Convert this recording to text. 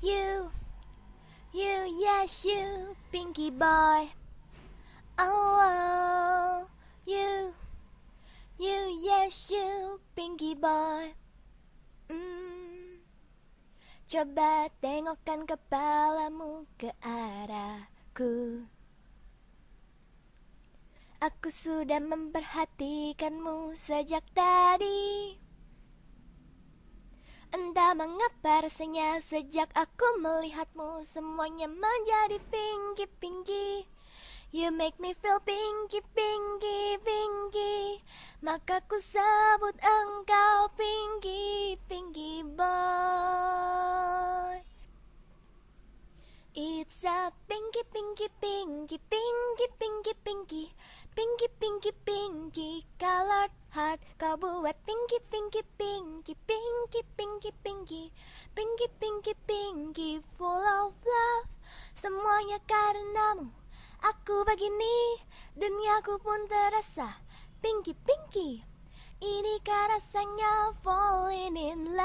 You, you, yes, you, Pinky Boy. Oh, oh, you, you, yes, you, Pinky Boy. Hmm, Coba tengokkan kepalamu ke arahku. Aku sudah memperhatikanmu sejak tadi mengapa rasanya sejak aku melihatmu Semuanya menjadi pinggi-pinggi You make me feel pinky pinky pinky, Maka ku sebut engkau pinky pinky boy It's a pinky pinky pinky pinky pinky pinky pinky pinky pinky color heart Kau buat pinky pinky pinky Pinky pinky pinky Pinky pinky pinky Full of love Semuanya karenamu Aku begini Duniaku pun terasa Pinky pinky Ini rasanya falling in love